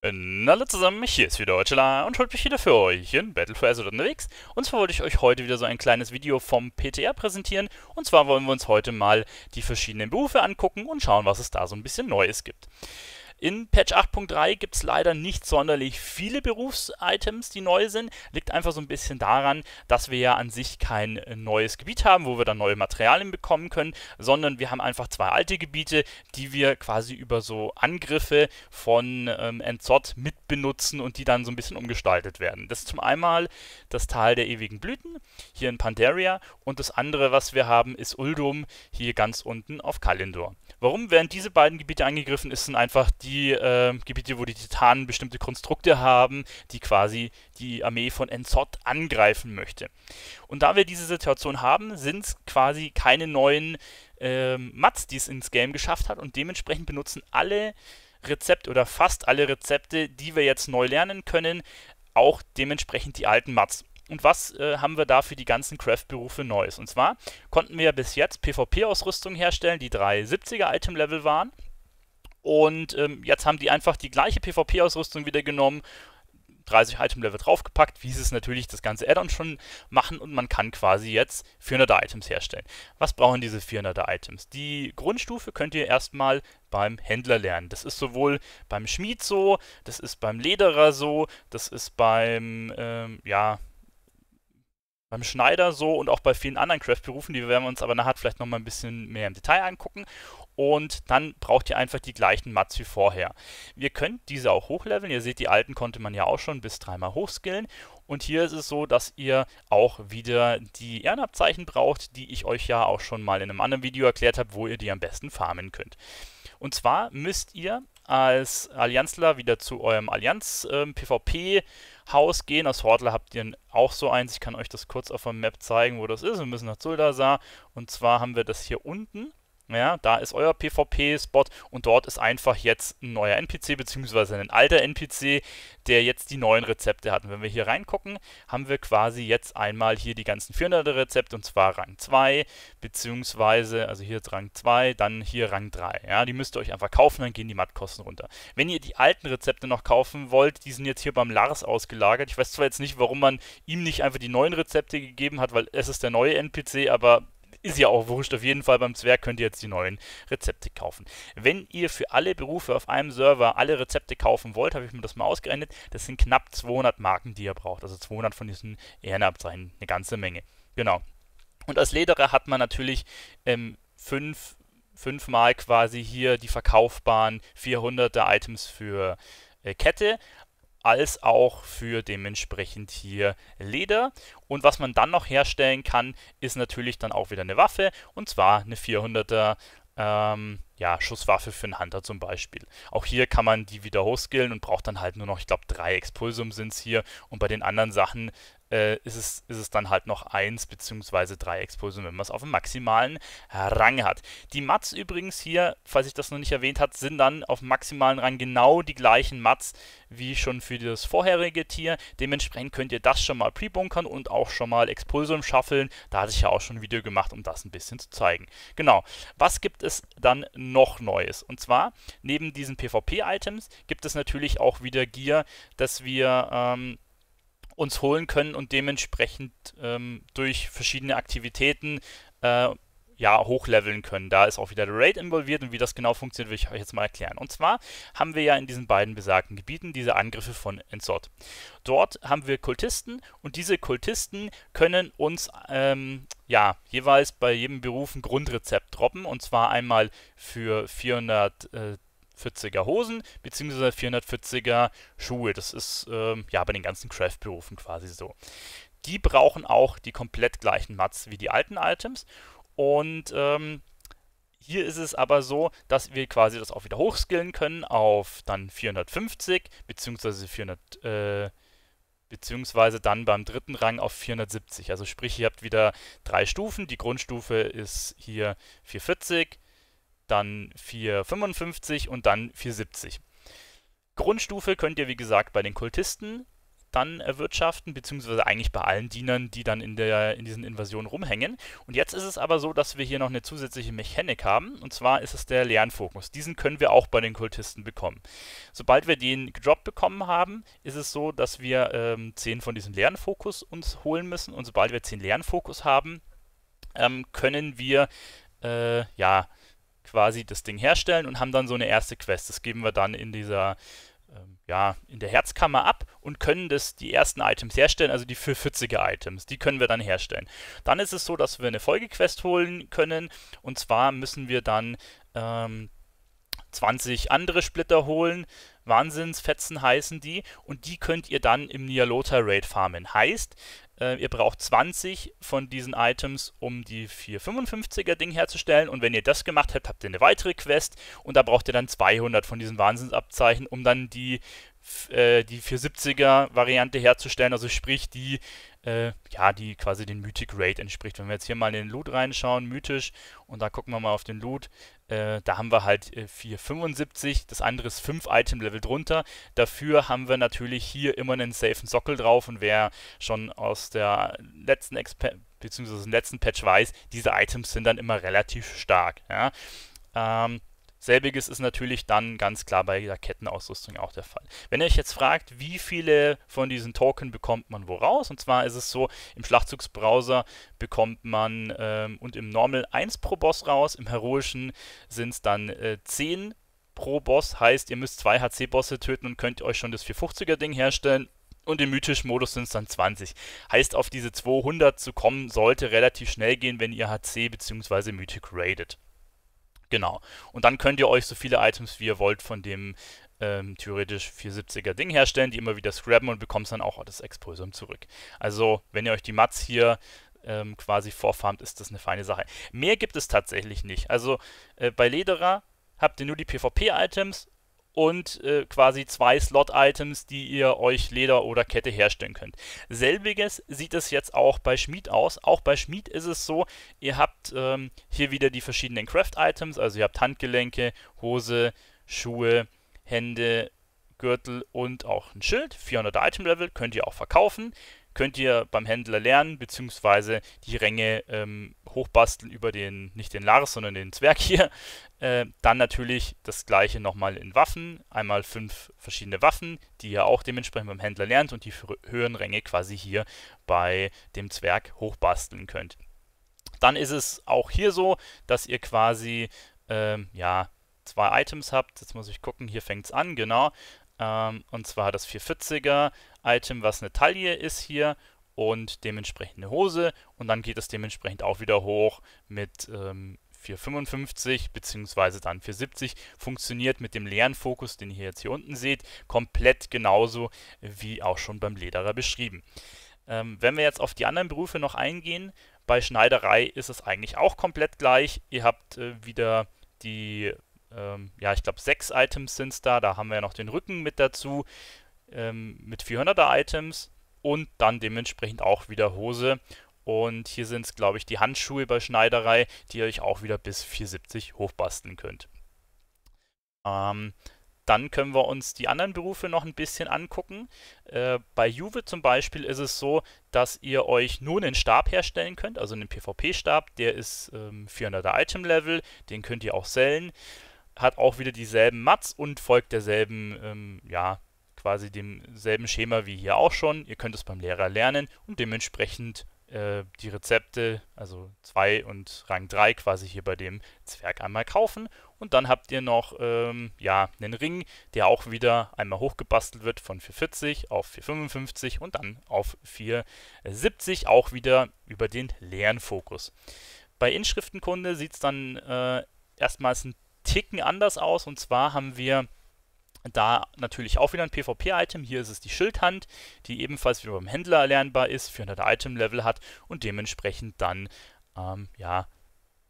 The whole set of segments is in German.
Hallo äh, zusammen, hier ist wieder Deutschela und heute bin ich wieder für euch in Battle for Azeroth unterwegs. Und zwar wollte ich euch heute wieder so ein kleines Video vom PTR präsentieren. Und zwar wollen wir uns heute mal die verschiedenen Berufe angucken und schauen, was es da so ein bisschen Neues gibt. In Patch 8.3 gibt es leider nicht sonderlich viele Berufsitems, die neu sind. Liegt einfach so ein bisschen daran, dass wir ja an sich kein äh, neues Gebiet haben, wo wir dann neue Materialien bekommen können, sondern wir haben einfach zwei alte Gebiete, die wir quasi über so Angriffe von ähm, Enzot mitbenutzen und die dann so ein bisschen umgestaltet werden. Das ist zum einmal das Tal der ewigen Blüten hier in Pandaria und das andere, was wir haben, ist Uldum hier ganz unten auf Kalindor. Warum werden diese beiden Gebiete angegriffen? Ist sind einfach die die äh, Gebiete, wo die Titanen bestimmte Konstrukte haben, die quasi die Armee von Enzot angreifen möchte. Und da wir diese Situation haben, sind es quasi keine neuen äh, Mats, die es ins Game geschafft hat und dementsprechend benutzen alle Rezepte oder fast alle Rezepte, die wir jetzt neu lernen können, auch dementsprechend die alten Mats. Und was äh, haben wir da für die ganzen Craft-Berufe Neues? Und zwar konnten wir bis jetzt PvP-Ausrüstung herstellen, die 370er Item-Level waren. Und ähm, jetzt haben die einfach die gleiche PvP-Ausrüstung wieder genommen, 30 Item-Level draufgepackt, wie sie es natürlich das ganze Add-on schon machen und man kann quasi jetzt 400er Items herstellen. Was brauchen diese 400er Items? Die Grundstufe könnt ihr erstmal beim Händler lernen. Das ist sowohl beim Schmied so, das ist beim Lederer so, das ist beim, ähm, ja, beim Schneider so und auch bei vielen anderen Craft-Berufen, die werden wir uns aber nachher vielleicht nochmal ein bisschen mehr im Detail angucken und dann braucht ihr einfach die gleichen Mats wie vorher. Ihr könnt diese auch hochleveln, ihr seht, die alten konnte man ja auch schon bis dreimal hochskillen und hier ist es so, dass ihr auch wieder die Ehrenabzeichen braucht, die ich euch ja auch schon mal in einem anderen Video erklärt habe, wo ihr die am besten farmen könnt. Und zwar müsst ihr als Allianzler wieder zu eurem Allianz-PvP-Haus ähm, gehen. Als Hortler habt ihr auch so eins. Ich kann euch das kurz auf der Map zeigen, wo das ist. Wir müssen nach Zuldasar. Und zwar haben wir das hier unten. Ja, da ist euer PvP-Spot und dort ist einfach jetzt ein neuer NPC beziehungsweise ein alter NPC, der jetzt die neuen Rezepte hat. Und wenn wir hier reingucken, haben wir quasi jetzt einmal hier die ganzen 400er Rezepte und zwar Rang 2 beziehungsweise, also hier ist Rang 2, dann hier Rang 3. Ja, die müsst ihr euch einfach kaufen, dann gehen die Mattkosten runter. Wenn ihr die alten Rezepte noch kaufen wollt, die sind jetzt hier beim Lars ausgelagert. Ich weiß zwar jetzt nicht, warum man ihm nicht einfach die neuen Rezepte gegeben hat, weil es ist der neue NPC, aber ist ja auch wurscht. Auf jeden Fall beim Zwerg könnt ihr jetzt die neuen Rezepte kaufen. Wenn ihr für alle Berufe auf einem Server alle Rezepte kaufen wollt, habe ich mir das mal ausgerechnet. Das sind knapp 200 Marken, die ihr braucht. Also 200 von diesen Ehrenabzeichen. Eine ganze Menge. Genau. Und als Lederer hat man natürlich ähm, fünf, fünfmal quasi hier die verkaufbaren 400er Items für äh, Kette als auch für dementsprechend hier Leder. Und was man dann noch herstellen kann, ist natürlich dann auch wieder eine Waffe und zwar eine 400er ähm, ja, Schusswaffe für einen Hunter zum Beispiel. Auch hier kann man die wieder hochskillen und braucht dann halt nur noch, ich glaube, drei Expulsum sind es hier. Und bei den anderen Sachen äh, ist, es, ist es dann halt noch eins beziehungsweise drei Expulsum, wenn man es auf dem maximalen Rang hat. Die Mats übrigens hier, falls ich das noch nicht erwähnt habe, sind dann auf maximalen Rang genau die gleichen Mats wie schon für das vorherige Tier. Dementsprechend könnt ihr das schon mal pre-bunkern und auch schon mal Expulsum schaffeln. Da hatte ich ja auch schon ein Video gemacht, um das ein bisschen zu zeigen. Genau. Was gibt es dann noch? noch Neues. Und zwar, neben diesen PvP-Items gibt es natürlich auch wieder Gear, das wir ähm, uns holen können und dementsprechend ähm, durch verschiedene Aktivitäten äh, ja, hochleveln können. Da ist auch wieder der Raid involviert und wie das genau funktioniert, will ich euch jetzt mal erklären. Und zwar haben wir ja in diesen beiden besagten Gebieten diese Angriffe von Ensort. Dort haben wir Kultisten und diese Kultisten können uns ähm, ja, jeweils bei jedem Beruf ein Grundrezept droppen und zwar einmal für 440er Hosen bzw. 440er Schuhe. Das ist ähm, ja bei den ganzen Craft-Berufen quasi so. Die brauchen auch die komplett gleichen Mats wie die alten Items und ähm, hier ist es aber so, dass wir quasi das auch wieder hochskillen können auf dann 450 bzw. 400. Äh, beziehungsweise dann beim dritten Rang auf 470. Also sprich, ihr habt wieder drei Stufen. Die Grundstufe ist hier 440, dann 455 und dann 470. Grundstufe könnt ihr, wie gesagt, bei den Kultisten dann erwirtschaften, beziehungsweise eigentlich bei allen Dienern, die dann in, der, in diesen Invasionen rumhängen. Und jetzt ist es aber so, dass wir hier noch eine zusätzliche Mechanik haben, und zwar ist es der Lernfokus. Diesen können wir auch bei den Kultisten bekommen. Sobald wir den gedroppt bekommen haben, ist es so, dass wir ähm, 10 von diesen Lernfokus uns holen müssen. Und sobald wir 10 Lernfokus haben, ähm, können wir, äh, ja, quasi das Ding herstellen und haben dann so eine erste Quest. Das geben wir dann in dieser ja, in der Herzkammer ab und können das, die ersten Items herstellen, also die für 40er Items, die können wir dann herstellen. Dann ist es so, dass wir eine Folgequest holen können und zwar müssen wir dann ähm, 20 andere Splitter holen, Wahnsinnsfetzen heißen die und die könnt ihr dann im Nialota Raid farmen. Heißt, äh, ihr braucht 20 von diesen Items, um die 455er Ding herzustellen. Und wenn ihr das gemacht habt, habt ihr eine weitere Quest. Und da braucht ihr dann 200 von diesen Wahnsinnsabzeichen, um dann die äh, die 470er-Variante herzustellen, also sprich die, äh, ja, die quasi den Mythic Rate entspricht. Wenn wir jetzt hier mal in den Loot reinschauen, mythisch, und da gucken wir mal auf den Loot, äh, da haben wir halt 475, äh, das andere ist 5 Item-Level drunter. Dafür haben wir natürlich hier immer einen safen Sockel drauf und wer schon aus der letzten Exper beziehungsweise aus dem letzten Patch weiß, diese Items sind dann immer relativ stark. Ja? Ähm, Selbiges ist natürlich dann ganz klar bei der Kettenausrüstung auch der Fall. Wenn ihr euch jetzt fragt, wie viele von diesen Token bekommt man wo raus, und zwar ist es so, im Schlachtzugsbrowser bekommt man ähm, und im Normal 1 pro Boss raus, im Heroischen sind es dann äh, 10 pro Boss, heißt ihr müsst 2 HC-Bosse töten und könnt euch schon das 450er-Ding herstellen und im mythischen Modus sind es dann 20. Heißt, auf diese 200 zu kommen, sollte relativ schnell gehen, wenn ihr HC bzw. Mythic raidet. Genau. Und dann könnt ihr euch so viele Items, wie ihr wollt, von dem ähm, theoretisch 470er Ding herstellen, die immer wieder scrappen und bekommt dann auch das Expulsum zurück. Also, wenn ihr euch die Mats hier ähm, quasi vorfarmt, ist das eine feine Sache. Mehr gibt es tatsächlich nicht. Also, äh, bei Lederer habt ihr nur die PvP-Items und äh, quasi zwei Slot-Items, die ihr euch Leder oder Kette herstellen könnt. Selbiges sieht es jetzt auch bei Schmied aus. Auch bei Schmied ist es so, ihr habt ähm, hier wieder die verschiedenen Craft-Items, also ihr habt Handgelenke, Hose, Schuhe, Hände, Gürtel und auch ein Schild. 400 Item-Level könnt ihr auch verkaufen könnt ihr beim Händler lernen, beziehungsweise die Ränge ähm, hochbasteln über den, nicht den Lars, sondern den Zwerg hier. Äh, dann natürlich das gleiche nochmal in Waffen. Einmal fünf verschiedene Waffen, die ihr auch dementsprechend beim Händler lernt und die höheren Ränge quasi hier bei dem Zwerg hochbasteln könnt. Dann ist es auch hier so, dass ihr quasi, ähm, ja, zwei Items habt. Jetzt muss ich gucken, hier fängt es an, genau. Ähm, und zwar das 440er Item, was eine Taille ist hier und dementsprechend eine Hose. Und dann geht es dementsprechend auch wieder hoch mit ähm, 455 bzw. dann 470 funktioniert mit dem leeren Fokus, den ihr jetzt hier unten seht, komplett genauso wie auch schon beim Lederer beschrieben. Ähm, wenn wir jetzt auf die anderen Berufe noch eingehen, bei Schneiderei ist es eigentlich auch komplett gleich. Ihr habt äh, wieder die ähm, ja, ich glaube, sechs Items sind es da. Da haben wir ja noch den Rücken mit dazu, ähm, mit 400er Items und dann dementsprechend auch wieder Hose. Und hier sind es, glaube ich, die Handschuhe bei Schneiderei, die ihr euch auch wieder bis 470 hochbasteln könnt. Ähm, dann können wir uns die anderen Berufe noch ein bisschen angucken. Äh, bei Juve zum Beispiel ist es so, dass ihr euch nur einen Stab herstellen könnt, also einen PvP-Stab, der ist ähm, 400er Item-Level, den könnt ihr auch sellen hat auch wieder dieselben Mats und folgt derselben, ähm, ja, quasi demselben Schema wie hier auch schon. Ihr könnt es beim Lehrer lernen und dementsprechend äh, die Rezepte, also 2 und Rang 3 quasi hier bei dem Zwerg einmal kaufen. Und dann habt ihr noch, ähm, ja, einen Ring, der auch wieder einmal hochgebastelt wird von 440 auf 455 und dann auf 470, auch wieder über den Lernfokus. Bei Inschriftenkunde sieht es dann äh, erstmals ein Ticken anders aus. Und zwar haben wir da natürlich auch wieder ein PvP-Item. Hier ist es die Schildhand, die ebenfalls wieder beim Händler erlernbar ist, 400 Item-Level hat und dementsprechend dann ähm, ja,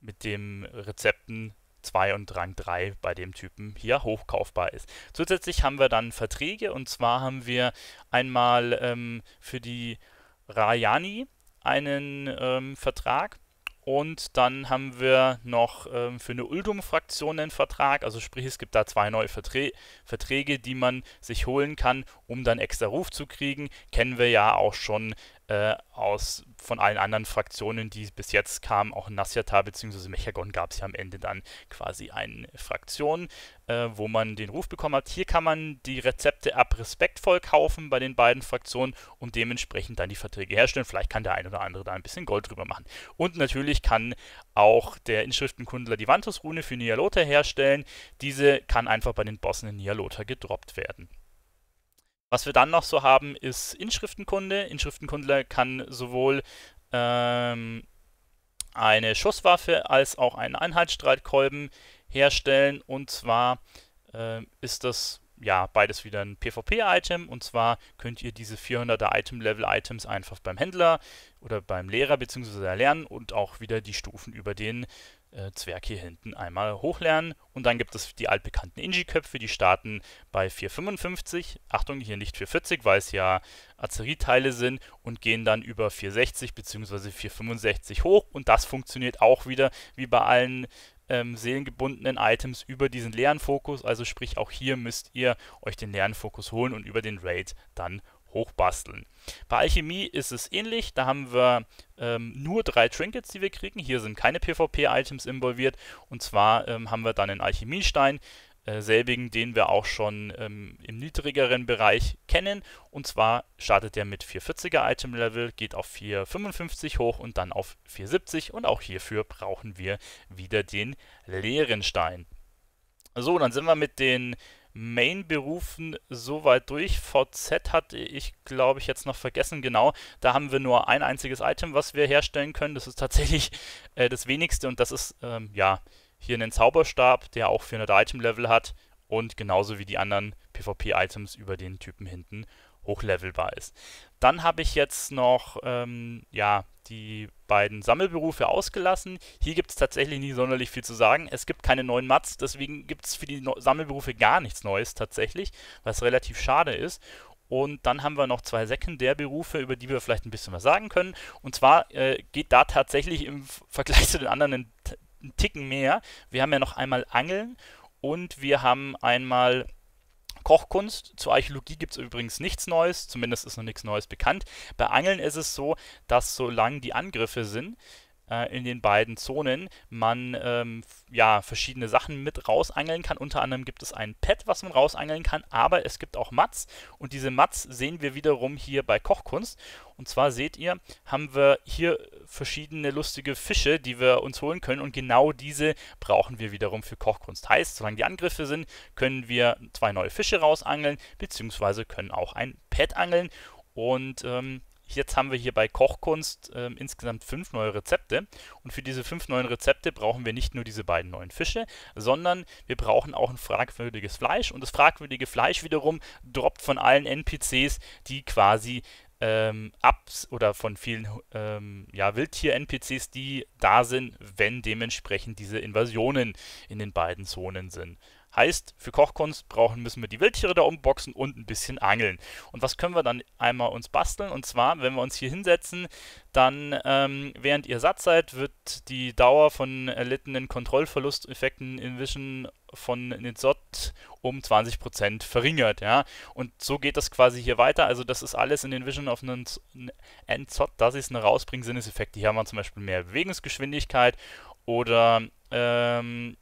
mit dem Rezepten 2 und Rang 3 bei dem Typen hier hochkaufbar ist. Zusätzlich haben wir dann Verträge und zwar haben wir einmal ähm, für die Rayani einen ähm, Vertrag und dann haben wir noch ähm, für eine Uldum-Fraktion einen Vertrag, also sprich, es gibt da zwei neue Verträ Verträge, die man sich holen kann, um dann extra Ruf zu kriegen. Kennen wir ja auch schon äh, aus von allen anderen Fraktionen, die bis jetzt kamen, auch Nasyata bzw. Mechagon gab es ja am Ende dann quasi eine Fraktion, äh, wo man den Ruf bekommen hat, hier kann man die Rezepte ab respektvoll kaufen bei den beiden Fraktionen und dementsprechend dann die Verträge herstellen. Vielleicht kann der ein oder andere da ein bisschen Gold drüber machen. Und natürlich kann auch der Inschriftenkundler die Vantus-Rune für Nialota herstellen. Diese kann einfach bei den Bossen in Nialota gedroppt werden. Was wir dann noch so haben, ist Inschriftenkunde. Inschriftenkundler kann sowohl ähm, eine Schusswaffe als auch einen Einheitsstreitkolben herstellen. Und zwar äh, ist das ja beides wieder ein PvP-Item. Und zwar könnt ihr diese 400er Item-Level-Items einfach beim Händler oder beim Lehrer bzw. erlernen und auch wieder die Stufen über den äh, Zwerg hier hinten einmal hochlernen. Und dann gibt es die altbekannten Inji-Köpfe, die starten bei 455. Achtung, hier nicht 440, weil es ja Azerie-Teile sind und gehen dann über 460 bzw. 465 hoch. Und das funktioniert auch wieder wie bei allen ähm, seelengebundenen Items über diesen leeren Fokus. Also sprich, auch hier müsst ihr euch den leeren Fokus holen und über den Raid dann hochbasteln. Bei Alchemie ist es ähnlich, da haben wir ähm, nur drei Trinkets, die wir kriegen. Hier sind keine PvP-Items involviert und zwar ähm, haben wir dann einen Alchemiestein, äh, selbigen, den wir auch schon ähm, im niedrigeren Bereich kennen und zwar startet der mit 440er Item-Level, geht auf 455 hoch und dann auf 470 und auch hierfür brauchen wir wieder den leeren Stein. So, dann sind wir mit den Main-Berufen soweit durch. VZ hatte ich, glaube ich, jetzt noch vergessen. Genau, da haben wir nur ein einziges Item, was wir herstellen können. Das ist tatsächlich äh, das wenigste und das ist, ähm, ja, hier einen Zauberstab, der auch 400 Item-Level hat und genauso wie die anderen PvP-Items über den Typen hinten hochlevelbar ist. Dann habe ich jetzt noch ähm, ja, die beiden Sammelberufe ausgelassen. Hier gibt es tatsächlich nicht sonderlich viel zu sagen. Es gibt keine neuen Mats, deswegen gibt es für die no Sammelberufe gar nichts Neues tatsächlich, was relativ schade ist. Und dann haben wir noch zwei Sekundärberufe, über die wir vielleicht ein bisschen was sagen können. Und zwar äh, geht da tatsächlich im Vergleich zu den anderen ein, ein Ticken mehr. Wir haben ja noch einmal Angeln und wir haben einmal Kochkunst. Zur Archäologie gibt es übrigens nichts Neues, zumindest ist noch nichts Neues bekannt. Bei Angeln ist es so, dass solange die Angriffe sind, äh, in den beiden Zonen man ähm, ja, verschiedene Sachen mit rausangeln kann. Unter anderem gibt es ein Pad, was man rausangeln kann, aber es gibt auch Mats und diese Mats sehen wir wiederum hier bei Kochkunst. Und zwar seht ihr, haben wir hier verschiedene lustige Fische, die wir uns holen können und genau diese brauchen wir wiederum für Kochkunst. Heißt, solange die Angriffe sind, können wir zwei neue Fische rausangeln, beziehungsweise können auch ein Pad angeln und ähm, Jetzt haben wir hier bei Kochkunst äh, insgesamt fünf neue Rezepte. Und für diese fünf neuen Rezepte brauchen wir nicht nur diese beiden neuen Fische, sondern wir brauchen auch ein fragwürdiges Fleisch. Und das fragwürdige Fleisch wiederum droppt von allen NPCs, die quasi ähm, Ups oder von vielen ähm, ja, Wildtier-NPCs, die da sind, wenn dementsprechend diese Invasionen in den beiden Zonen sind. Heißt, für Kochkunst brauchen müssen wir die Wildtiere da umboxen und ein bisschen angeln. Und was können wir dann einmal uns basteln? Und zwar, wenn wir uns hier hinsetzen, dann ähm, während ihr satt seid, wird die Dauer von erlittenen Kontrollverlusteffekten in Vision von Nizot um 20% verringert. Ja? Und so geht das quasi hier weiter. Also das ist alles in den Vision auf einen Nzot, das ist eine rausbringen Sinneseffekte. Hier haben wir zum Beispiel mehr Bewegungsgeschwindigkeit oder ähm,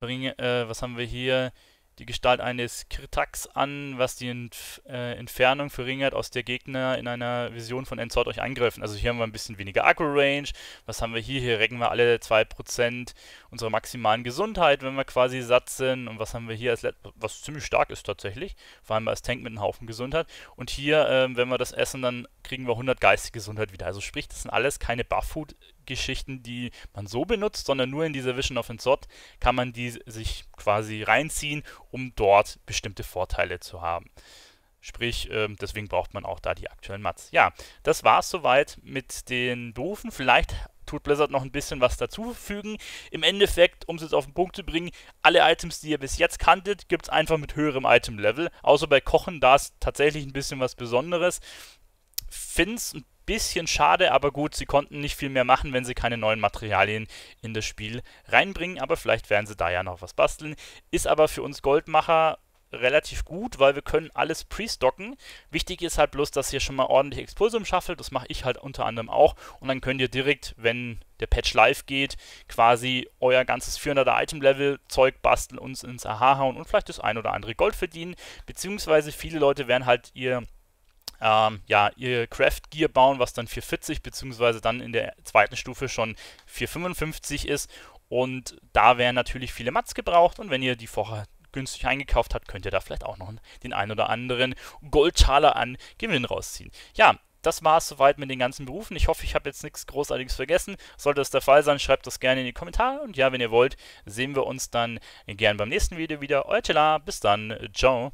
bringe, äh, was haben wir hier? die Gestalt eines Kritax an, was die Entf äh, Entfernung verringert, aus der Gegner in einer Vision von Enzort euch angreifen. Also hier haben wir ein bisschen weniger Akku-Range. Was haben wir hier? Hier recken wir alle 2% unserer maximalen Gesundheit, wenn wir quasi satt sind. Und was haben wir hier, als Let was ziemlich stark ist tatsächlich, vor allem als Tank mit einem Haufen Gesundheit. Und hier, äh, wenn wir das essen, dann kriegen wir 100 geistige Gesundheit wieder. Also sprich, das sind alles keine Buff-Food-Geschichten, die man so benutzt, sondern nur in dieser Vision of Enzort kann man die sich quasi reinziehen, um dort bestimmte Vorteile zu haben. Sprich, ähm, deswegen braucht man auch da die aktuellen Mats. Ja, das war es soweit mit den Berufen. Vielleicht tut Blizzard noch ein bisschen was dazufügen. Im Endeffekt, um es jetzt auf den Punkt zu bringen, alle Items, die ihr bis jetzt kanntet, gibt es einfach mit höherem Item-Level. Außer bei Kochen, da ist tatsächlich ein bisschen was Besonderes. Finde es ein bisschen schade, aber gut, sie konnten nicht viel mehr machen, wenn sie keine neuen Materialien in das Spiel reinbringen, aber vielleicht werden sie da ja noch was basteln. Ist aber für uns Goldmacher relativ gut, weil wir können alles pre-stocken. Wichtig ist halt bloß, dass ihr schon mal ordentlich Expulsum schaffelt, das mache ich halt unter anderem auch und dann könnt ihr direkt, wenn der Patch live geht, quasi euer ganzes 400er Item-Level Zeug basteln, uns ins AHA hauen und vielleicht das ein oder andere Gold verdienen, beziehungsweise viele Leute werden halt ihr ähm, ja, ihr Craft Gear bauen, was dann 440 bzw. dann in der zweiten Stufe schon 455 ist. Und da wären natürlich viele Mats gebraucht. Und wenn ihr die vorher günstig eingekauft habt, könnt ihr da vielleicht auch noch den ein oder anderen Goldschaler an Gewinn rausziehen. Ja, das war es soweit mit den ganzen Berufen. Ich hoffe, ich habe jetzt nichts Großartiges vergessen. Sollte das der Fall sein, schreibt das gerne in die Kommentare. Und ja, wenn ihr wollt, sehen wir uns dann gern beim nächsten Video wieder. Euer Tela, bis dann. Ciao.